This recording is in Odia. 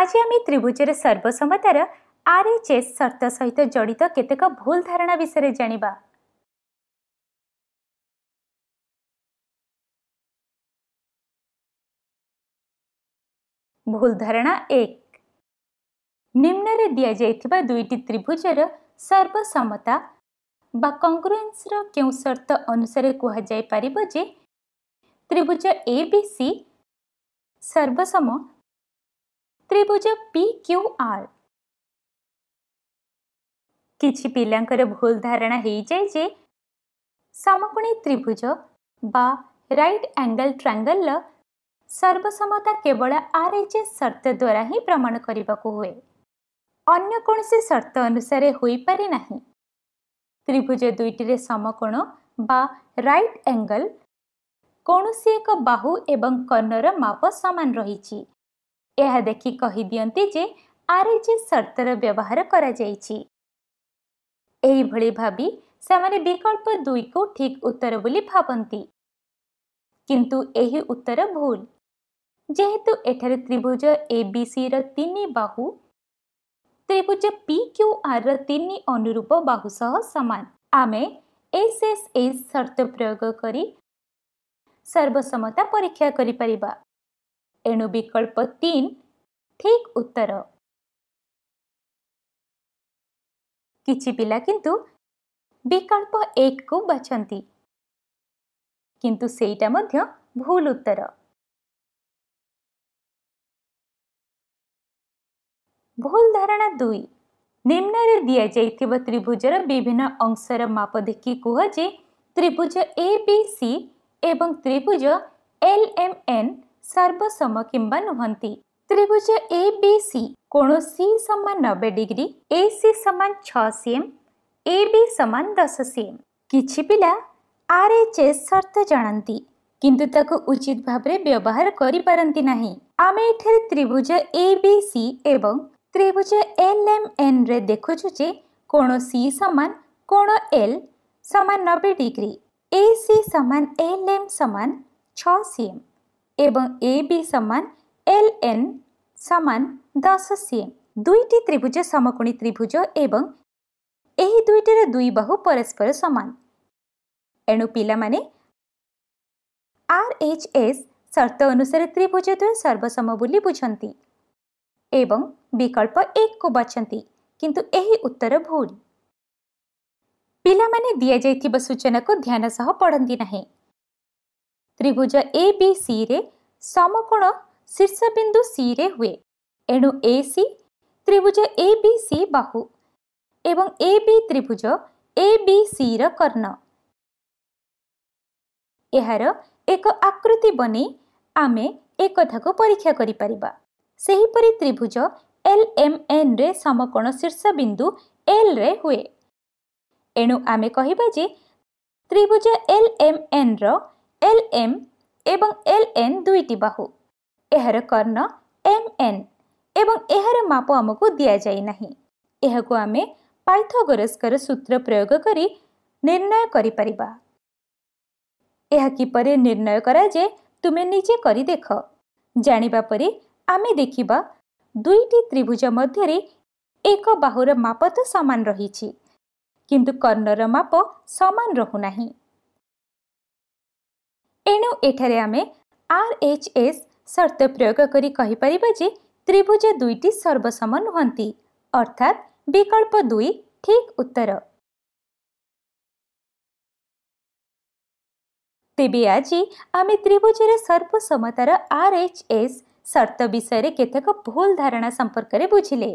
ଆଜି ଆମେ ତ୍ରିଭୁଜର ସର୍ବସମତାର ଆର୍ ଏଚ୍ ଏସ୍ ସର୍ତ୍ତ ସହିତ ଜଡ଼ିତ କେତେକ ଭୁଲ ଧାରଣା ବିଷୟରେ ଜାଣିବା ଭୁଲ ଧାରଣା ଏକ ନିମ୍ନରେ ଦିଆଯାଇଥିବା ଦୁଇଟି ତ୍ରିଭୁଜର ସର୍ବସମତା ବା କଂଗ୍ରୁଏନ୍ସର କେଉଁ ସର୍ତ୍ତ ଅନୁସାରେ କୁହାଯାଇପାରିବ ଯେ ତ୍ରିଭୁଜ ଏ ବି ସି ସର୍ବସମ ତ୍ରିଭୁଜ ପି କ୍ୟୁ ଆର୍ କିଛି ପିଲାଙ୍କର ଭୁଲ ଧାରଣା ହେଇଯାଏ ଯେ ସମକୋଣୀ ତ୍ରିଭୁଜ ବା ରାଇଟ୍ ଆଙ୍ଗଲ୍ ଟ୍ରାଙ୍ଗଲ୍ର ସର୍ବସମତା କେବଳ ଆର୍ ଏଚ୍ ଏସ୍ ସର୍ତ୍ତ ଦ୍ୱାରା ହିଁ ପ୍ରମାଣ କରିବାକୁ ହୁଏ ଅନ୍ୟ କୌଣସି ସର୍ତ୍ତ ଅନୁସାରେ ହୋଇପାରେ ନାହିଁ ତ୍ରିଭୁଜ ଦୁଇଟିରେ ସମକୋଣ ବା ରାଇଟ୍ ଆଙ୍ଗଲ୍ କୌଣସି ଏକ ବାହୁ ଏବଂ କର୍ଣ୍ଣର ମାପ ସମାନ ରହିଛି ଏହା ଦେଖି କହିଦିଅନ୍ତି ଯେ ଆରଏଚଏ ସର୍ତ୍ତର ବ୍ୟବହାର କରାଯାଇଛି ଏହିଭଳି ଭାବି ସେମାନେ ବିକଳ୍ପ ଦୁଇକୁ ଠିକ୍ ଉତ୍ତର ବୋଲି ଭାବନ୍ତି କିନ୍ତୁ ଏହି ଉତ୍ତର ଭୁଲ ଯେହେତୁ ଏଠାରେ ତ୍ରିଭୁଜ ଏ ବି ସିର ତିନି ବାହୁ ତ୍ରିଭୁଜ ପି କ୍ୟୁ ଆର୍ ର ତିନି ଅନୁରୂପ ବାହୁ ସହ ସମାନ ଆମେ ଏସ୍ ଏସ୍ ଏସ୍ ସର୍ତ୍ତ ପ୍ରୟୋଗ କରି ସର୍ବସମ୍ମତା ପରୀକ୍ଷା କରିପାରିବା ଏଣୁ ବିକଳ୍ପ ତିନି ଠିକ୍ ଉତ୍ତର କିଛି ପିଲା କିନ୍ତୁ ବିକଳ୍ପ ଏକକୁ ବାଛନ୍ତି କିନ୍ତୁ ସେଇଟା ମଧ୍ୟ ଭୁଲ ଉତ୍ତର ଭୁଲ ଧାରଣା ଦୁଇ ନିମ୍ନରେ ଦିଆଯାଇଥିବା ତ୍ରିଭୁଜର ବିଭିନ୍ନ ଅଂଶର ମାପ ଦେଖି କୁହ ଯେ ତ୍ରିଭୁଜ ଏ ବି ସି ଏବଂ ତ୍ରିଭୁଜ ଏଲ୍ ଏମ୍ ଏନ୍ ସର୍ବସମ କିମ୍ବା ନୁହନ୍ତି ତ୍ରିଭୁଜ ଏ ବି ସି କୋଣ ସି ସମାନ ନବେ ଡିଗ୍ରୀ ଏ ସି ସମାନ ଛଅ ସିଏମ୍ ଏ ବି ସମାନ ଦଶ ସିଏମ୍ କିଛି ପିଲା ଆର୍ ଏଚ୍ ଏସ୍ ସର୍ତ୍ତ ଜାଣନ୍ତି କିନ୍ତୁ ତାକୁ ଉଚିତ ଭାବରେ ବ୍ୟବହାର କରିପାରନ୍ତି ନାହିଁ ଆମେ ଏଠାରେ ତ୍ରିଭୁଜ ଏ ବି ସି ଏବଂ ତ୍ରିଭୁଜ ଏଲ୍ ଏମ୍ ଏନ୍ରେ ଦେଖୁଛୁ ଯେ କୋଣ ସି ସମାନ କୋଣ ଏଲ୍ ସମାନ ନବେ ଡିଗ୍ରୀ ए सी सामान एल एम सामान छ सी एम এবং এ বি সমান এল এন সমান দশ সিএম দুইটি ত্রিভুজ সমকোণী ত্রিভুজ এবং এই দুইটির দুই বাহু পরস্পর সমান এণু পিলামানে আর এইচ এস ସର୍ତ୍ତ ଅନୁସାରେ ତ୍ରିଭୁଜ ଦ୍ୱୟ ସର୍ବସମ ବୋଲି ବୁଝନ୍ତି ଏବଂ ବିକଳ୍ପ ଏକକୁ ବାଛନ୍ତି କିନ୍ତୁ ଏହି ଉତ୍ତର ଭୁଲ ପିଲାମାନେ ଦିଆଯାଇଥିବା ସୂଚନାକୁ ଧ୍ୟାନ ସହ ପଢ଼ନ୍ତି ନାହିଁ ତ୍ରିଭୁଜ ଏ ବି ସିରେ ସମକୋଣ ବିନ୍ଦୁ ସିରେ ହୁଏ ଏଣୁ A C ତ୍ରିଭୁଜ A B C ବାହୁ ଏବଂ ଏ ବି ତ୍ରିଭୁଜ ଏ ବି ସିର କର୍ଣ୍ଣ ଏହାର ଏକ ଆକୃତି ବନେଇ ଆମେ ଏକଥାକୁ ପରୀକ୍ଷା କରିପାରିବା ସେହିପରି ତ୍ରିଭୁଜ ଏଲ୍ ଏମ୍ ଏନ୍ରେ ସମକୋଣ ବିନ୍ଦୁ ଏଲ୍ରେ ହୁଏ ଏଣୁ ଆମେ କହିବା ଯେ ତ୍ରିଭୁଜ ଏଲ୍ ଏମ୍ ଏନ୍ର ଏଲ୍ ଏମ୍ ଏବଂ ଏଲ୍ ଏନ୍ ଦୁଇଟି ବାହୁ ଏହାର କର୍ଣ୍ଣ ଏମ୍ ଏନ୍ ଏବଂ ଏହାର ମାପ ଆମକୁ ଦିଆଯାଇ ନାହିଁ ଏହାକୁ ଆମେ ପାଇଥଗୋରସ୍କର ସୂତ୍ର ପ୍ରୟୋଗ କରି ନିର୍ଣ୍ଣୟ କରିପାରିବା ଏହା କିପରି ନିର୍ଣ୍ଣୟ କରାଯାଏ ତୁମେ ନିଜେ କରି ଦେଖ ଜାଣିବା ପରେ ଆମେ ଦେଖିବା ଦୁଇଟି ତ୍ରିଭୁଜ ମଧ୍ୟରେ ଏକ ବାହୁର ମାପ ତ ସମାନ ରହିଛି କିନ୍ତୁ କର୍ଣ୍ଣର ମାପ ସମାନ ରହୁନାହିଁ ଏଣୁ ଏଠାରେ ଆମେ ଆର୍ ଏଚ୍ ଏସ୍ ସର୍ତ୍ତ ପ୍ରୟୋଗ କରି କହିପାରିବା ଯେ ତ୍ରିଭୁଜ ଦୁଇଟି ସର୍ବସମ ନୁହନ୍ତି ଅର୍ଥାତ୍ ବିକଳ୍ପ ଦୁଇ ଠିକ୍ ଉତ୍ତର ତେବେ ଆଜି ଆମେ ତ୍ରିଭୁଜର ସର୍ବସମତାର ଆର୍ ଏଚ୍ ଏସ୍ ସର୍ତ୍ତ ବିଷୟରେ କେତେକ ଭୁଲ ଧାରଣା ସମ୍ପର୍କରେ ବୁଝିଲେ